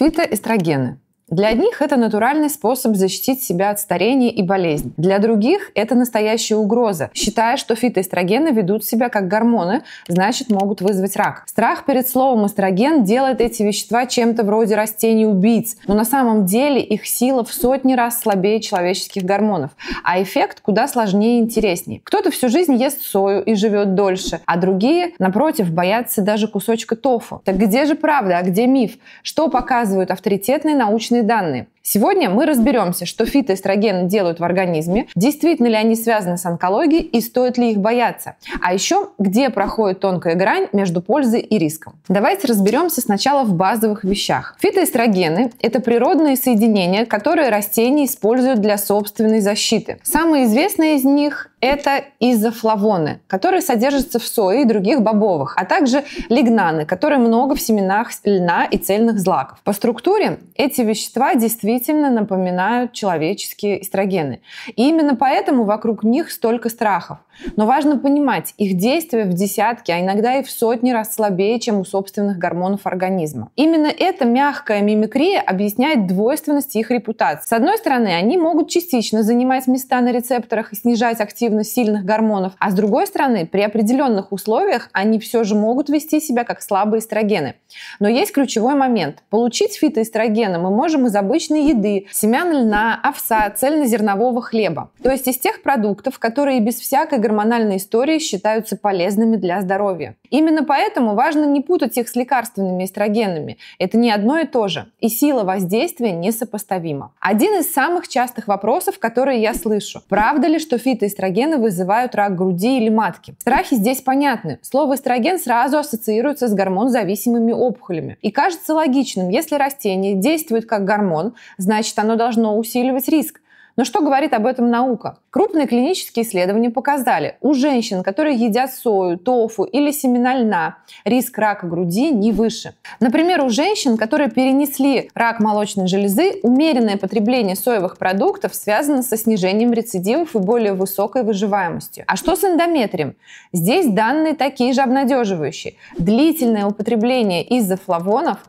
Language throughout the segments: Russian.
Фитоэстрогены для одних это натуральный способ защитить себя от старения и болезней. Для других это настоящая угроза, считая, что фитоэстрогены ведут себя как гормоны, значит могут вызвать рак. Страх перед словом эстроген делает эти вещества чем-то вроде растений убийц, но на самом деле их сила в сотни раз слабее человеческих гормонов, а эффект куда сложнее и интереснее. Кто-то всю жизнь ест сою и живет дольше, а другие, напротив, боятся даже кусочка тофу. Так где же правда, а где миф? Что показывают авторитетные научные данные. Сегодня мы разберемся, что фитоэстрогены делают в организме, действительно ли они связаны с онкологией и стоит ли их бояться, а еще где проходит тонкая грань между пользой и риском. Давайте разберемся сначала в базовых вещах. Фитоэстрогены – это природные соединения, которые растения используют для собственной защиты. Самые известные из них это изофлавоны, которые содержатся в сое и других бобовых, а также лигнаны, которые много в семенах льна и цельных злаков. По структуре эти вещества действительно действительно напоминают человеческие эстрогены. И именно поэтому вокруг них столько страхов. Но важно понимать, их действие в десятки, а иногда и в сотни раз слабее, чем у собственных гормонов организма. Именно эта мягкая мимикрия объясняет двойственность их репутации. С одной стороны, они могут частично занимать места на рецепторах и снижать активность сильных гормонов, а с другой стороны, при определенных условиях они все же могут вести себя как слабые эстрогены. Но есть ключевой момент. Получить фитоэстрогены мы можем из обычной обычной еды, семян льна, овса, цельнозернового хлеба. То есть из тех продуктов, которые без всякой гормональной истории считаются полезными для здоровья. Именно поэтому важно не путать их с лекарственными эстрогенами. Это не одно и то же. И сила воздействия несопоставима. Один из самых частых вопросов, которые я слышу. Правда ли, что фитоэстрогены вызывают рак груди или матки? Страхи здесь понятны. Слово эстроген сразу ассоциируется с гормон-зависимыми опухолями. И кажется логичным, если растение действует как гормон, значит, оно должно усиливать риск. Но что говорит об этом наука? Крупные клинические исследования показали, у женщин, которые едят сою, тофу или семена льна, риск рака груди не выше. Например, у женщин, которые перенесли рак молочной железы, умеренное потребление соевых продуктов связано со снижением рецидивов и более высокой выживаемостью. А что с эндометрием? Здесь данные такие же обнадеживающие. Длительное употребление из-за флавонов –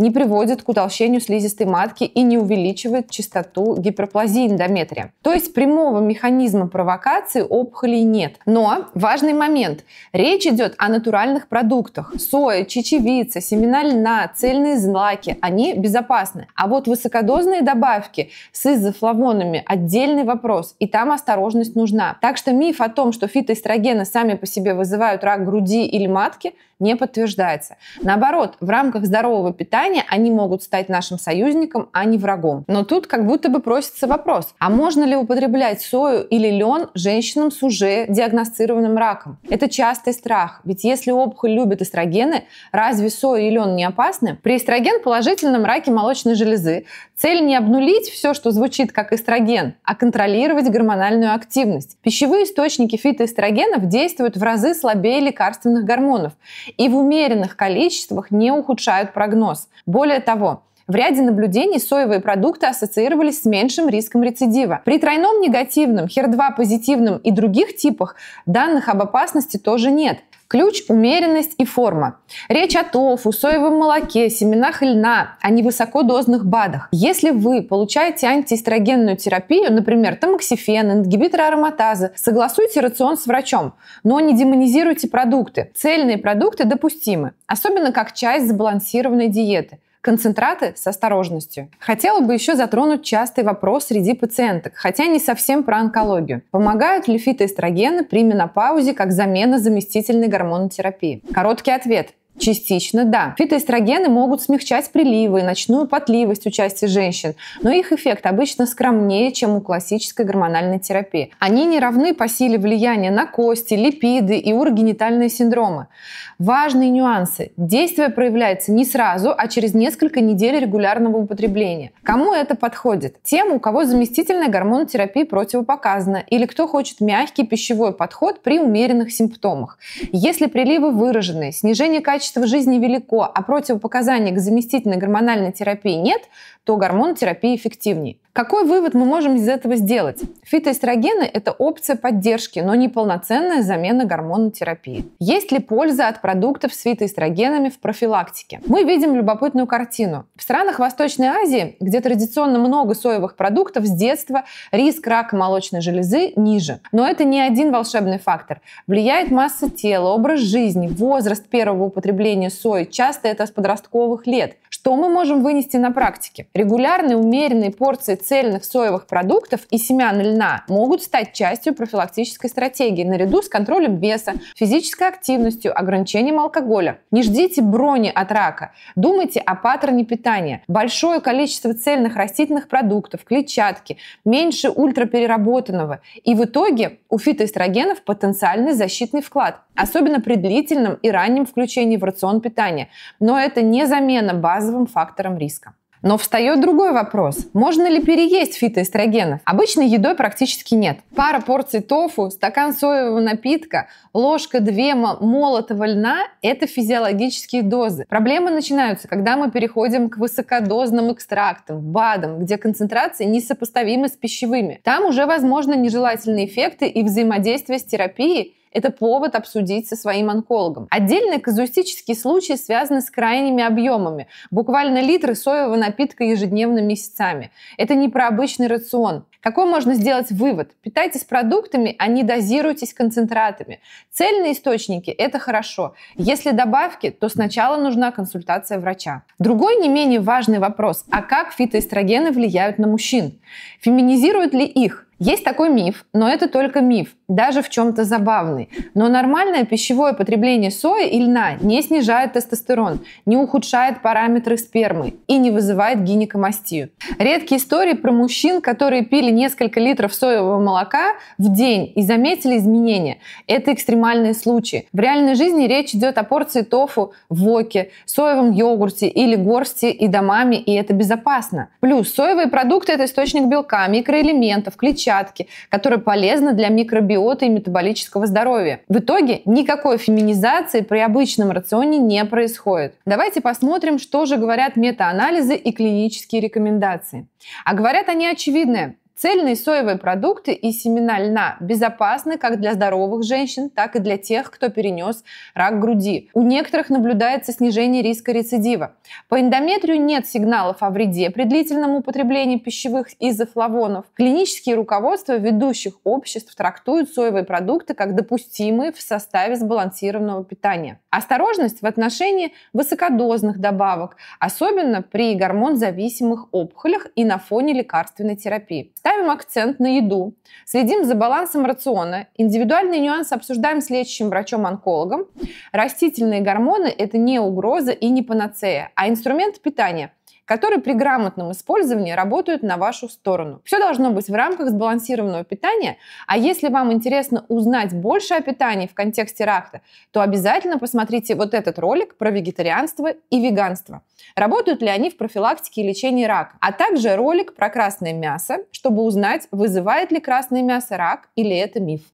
не приводит к утолщению слизистой матки и не увеличивает частоту гиперплазии эндометрия. То есть прямого механизма провокации опухолей нет. Но важный момент. Речь идет о натуральных продуктах. Соя, чечевица, семена льна, цельные злаки, они безопасны. А вот высокодозные добавки с изофлавонами – отдельный вопрос, и там осторожность нужна. Так что миф о том, что фитоэстрогены сами по себе вызывают рак груди или матки, не подтверждается. Наоборот, в рамках здорового питания Китае, они могут стать нашим союзником, а не врагом. Но тут как будто бы просится вопрос, а можно ли употреблять сою или лен женщинам с уже диагностированным раком? Это частый страх, ведь если опухоль любит эстрогены, разве соя и лен не опасны? При эстроген положительном раке молочной железы цель не обнулить все, что звучит как эстроген, а контролировать гормональную активность. Пищевые источники фитоэстрогенов действуют в разы слабее лекарственных гормонов и в умеренных количествах не ухудшают прогноз. Более того, в ряде наблюдений соевые продукты ассоциировались с меньшим риском рецидива. При тройном негативном, хер 2 позитивном и других типах данных об опасности тоже нет. Ключ – умеренность и форма. Речь о тофу, соевом молоке, семенах льна, а не высокодозных БАДах. Если вы получаете антиэстрогенную терапию, например, тамоксифен, ингибиторы ароматазы, согласуйте рацион с врачом, но не демонизируйте продукты. Цельные продукты допустимы, особенно как часть сбалансированной диеты – Концентраты с осторожностью. Хотела бы еще затронуть частый вопрос среди пациенток, хотя не совсем про онкологию. Помогают ли фитоэстрогены при менопаузе как замена заместительной гормонотерапии? Короткий ответ. Частично, да. Фитоэстрогены могут смягчать приливы и ночную потливость у части женщин, но их эффект обычно скромнее, чем у классической гормональной терапии. Они не равны по силе влияния на кости, липиды и урогенитальные синдромы. Важные нюансы. Действие проявляется не сразу, а через несколько недель регулярного употребления. Кому это подходит? Тем, у кого заместительная гормонотерапия противопоказана, или кто хочет мягкий пищевой подход при умеренных симптомах. Если приливы выражены, снижение качества качество жизни велико, а противопоказаний к заместительной гормональной терапии нет, то гормонотерапия эффективнее. Какой вывод мы можем из этого сделать? Фитоэстрогены – это опция поддержки, но не полноценная замена гормонотерапии. Есть ли польза от продуктов с фитоэстрогенами в профилактике? Мы видим любопытную картину. В странах Восточной Азии, где традиционно много соевых продуктов, с детства риск рака молочной железы ниже. Но это не один волшебный фактор. Влияет масса тела, образ жизни, возраст первого употребления сои, часто это с подростковых лет. Что мы можем вынести на практике? Регулярные, умеренные порции цельных соевых продуктов и семян льна могут стать частью профилактической стратегии наряду с контролем веса, физической активностью, ограничением алкоголя. Не ждите брони от рака. Думайте о паттерне питания. Большое количество цельных растительных продуктов, клетчатки, меньше ультрапереработанного. И в итоге у фитоэстрогенов потенциальный защитный вклад, особенно при длительном и раннем включении в рацион питания. Но это не замена базовым факторам риска. Но встает другой вопрос. Можно ли переесть фитоэстрогенов? Обычной едой практически нет. Пара порций тофу, стакан соевого напитка, ложка две молотого льна – это физиологические дозы. Проблемы начинаются, когда мы переходим к высокодозным экстрактам, БАДам, где концентрации несопоставимы с пищевыми. Там уже возможны нежелательные эффекты и взаимодействие с терапией, это повод обсудить со своим онкологом. Отдельные казуистические случаи связаны с крайними объемами. Буквально литры соевого напитка ежедневно месяцами. Это не про обычный рацион. Какой можно сделать вывод? Питайтесь продуктами, а не дозируйтесь концентратами. Цельные источники – это хорошо. Если добавки, то сначала нужна консультация врача. Другой не менее важный вопрос – а как фитоэстрогены влияют на мужчин? Феминизируют ли их? Есть такой миф, но это только миф, даже в чем-то забавный. Но нормальное пищевое потребление сои и льна не снижает тестостерон, не ухудшает параметры спермы и не вызывает гинекомастию. Редкие истории про мужчин, которые пили несколько литров соевого молока в день и заметили изменения. Это экстремальные случаи. В реальной жизни речь идет о порции тофу в воке, соевом йогурте или горсти и домами, и это безопасно. Плюс соевые продукты – это источник белка, микроэлементов, клетчатки, клетчатки, которая полезна для микробиоты и метаболического здоровья. В итоге никакой феминизации при обычном рационе не происходит. Давайте посмотрим, что же говорят метаанализы и клинические рекомендации. А говорят они очевидное. Цельные соевые продукты и семена льна безопасны как для здоровых женщин, так и для тех, кто перенес рак груди. У некоторых наблюдается снижение риска рецидива. По эндометрию нет сигналов о вреде при длительном употреблении пищевых изофлавонов. Клинические руководства ведущих обществ трактуют соевые продукты как допустимые в составе сбалансированного питания. Осторожность в отношении высокодозных добавок, особенно при гормонзависимых опухолях и на фоне лекарственной терапии. Ставим акцент на еду, следим за балансом рациона, индивидуальные нюансы обсуждаем с лечащим врачом-онкологом. Растительные гормоны – это не угроза и не панацея, а инструмент питания – которые при грамотном использовании работают на вашу сторону. Все должно быть в рамках сбалансированного питания, а если вам интересно узнать больше о питании в контексте рахта, то обязательно посмотрите вот этот ролик про вегетарианство и веганство. Работают ли они в профилактике и лечении рака? А также ролик про красное мясо, чтобы узнать, вызывает ли красное мясо рак или это миф.